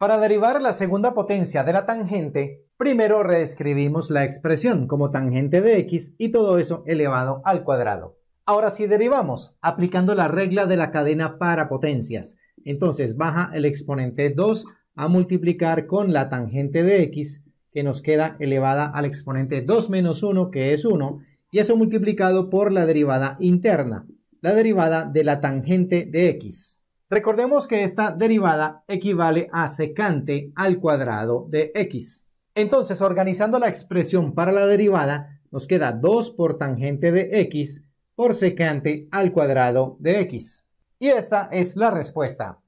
Para derivar la segunda potencia de la tangente, primero reescribimos la expresión como tangente de x y todo eso elevado al cuadrado. Ahora si derivamos aplicando la regla de la cadena para potencias, entonces baja el exponente 2 a multiplicar con la tangente de x, que nos queda elevada al exponente 2 menos 1, que es 1, y eso multiplicado por la derivada interna, la derivada de la tangente de x. Recordemos que esta derivada equivale a secante al cuadrado de x. Entonces, organizando la expresión para la derivada, nos queda 2 por tangente de x por secante al cuadrado de x. Y esta es la respuesta.